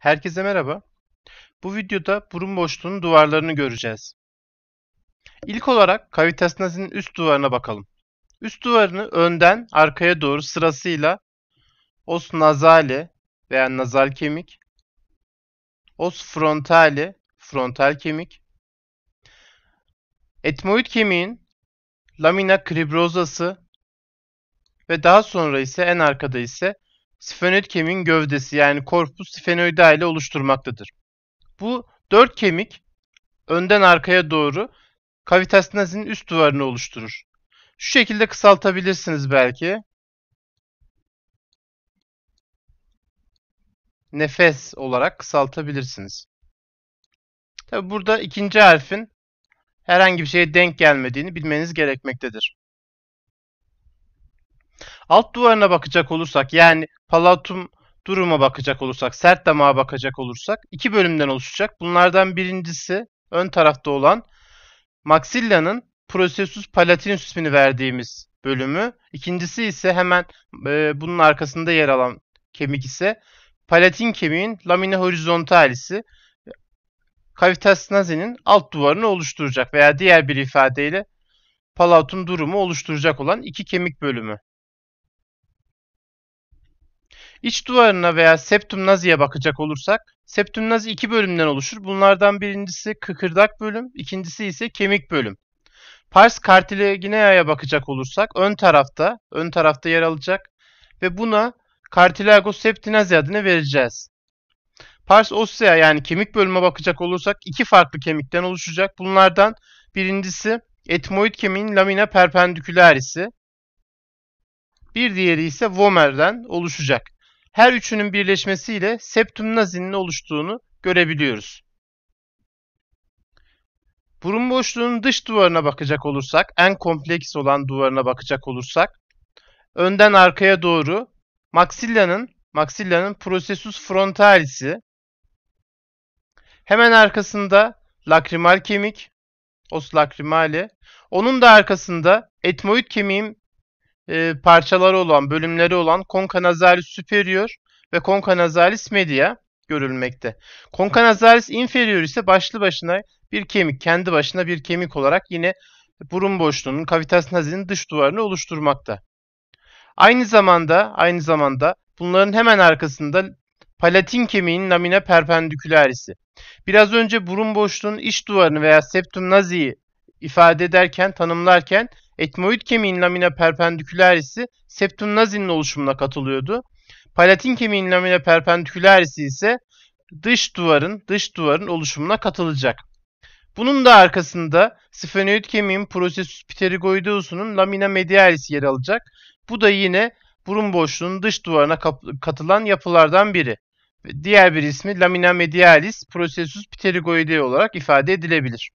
Herkese merhaba. Bu videoda burun boşluğunun duvarlarını göreceğiz. İlk olarak kavites nazinin üst duvarına bakalım. Üst duvarını önden arkaya doğru sırasıyla os nazale veya nazal kemik, os frontale, frontal kemik, etmoid kemiğin lamina cribrosa'sı ve daha sonra ise en arkada ise sifenoid kemiğin gövdesi yani korpus sifenoida ile oluşturmaktadır. Bu dört kemik önden arkaya doğru kavitas nazinin üst duvarını oluşturur. Şu şekilde kısaltabilirsiniz belki. Nefes olarak kısaltabilirsiniz. Tabi burada ikinci harfin herhangi bir şeye denk gelmediğini bilmeniz gerekmektedir. Alt duvarına bakacak olursak yani Palatum duruma bakacak olursak, sert damağa bakacak olursak iki bölümden oluşacak. Bunlardan birincisi ön tarafta olan Maxilla'nın Processus Palatinus ismini verdiğimiz bölümü. İkincisi ise hemen e, bunun arkasında yer alan kemik ise palatin kemiğin lamina horizontalisi cavitas nazi'nin alt duvarını oluşturacak veya diğer bir ifadeyle palatum durumu oluşturacak olan iki kemik bölümü. İç duvarına veya septum nazi'ye bakacak olursak, septum nazi iki bölümden oluşur. Bunlardan birincisi kıkırdak bölüm, ikincisi ise kemik bölüm. Pars cartilaginea'ya bakacak olursak ön tarafta, ön tarafta yer alacak ve buna cartilago septinazi adını vereceğiz. Pars ossea yani kemik bölüme bakacak olursak iki farklı kemikten oluşacak. Bunlardan birincisi etmoid kemiğin lamina perpendicularisi, Bir diğeri ise vomerden oluşacak her üçünün birleşmesiyle septum nazinin oluştuğunu görebiliyoruz. Burun boşluğunun dış duvarına bakacak olursak, en kompleks olan duvarına bakacak olursak, önden arkaya doğru maksillanın maksillanın prosesus frontalisi, hemen arkasında lakrimal kemik, os lakrimali, onun da arkasında etmoid kemiğin e, parçaları olan, bölümleri olan Conca Nazalis Superior ve Conca Nazalis Media görülmekte. Conca Nazalis Inferior ise başlı başına bir kemik, kendi başına bir kemik olarak yine burun boşluğunun, kavitas nazinin dış duvarını oluşturmakta. Aynı zamanda, aynı zamanda bunların hemen arkasında palatin kemiğinin lamina perpendikülerisi. Biraz önce burun boşluğunun iç duvarını veya septum naziyi ifade ederken, tanımlarken Etmoid kemiğin lamina perpendikülerisi septum nazinin oluşumuna katılıyordu. Palatin kemiğin lamina perpendikülerisi ise dış duvarın dış duvarın oluşumuna katılacak. Bunun da arkasında sifenoid kemiğin prosesus pterigoideusunun lamina medialis yer alacak. Bu da yine burun boşluğunun dış duvarına katılan yapılardan biri. Diğer bir ismi lamina medialis prosesus pterigoidei olarak ifade edilebilir.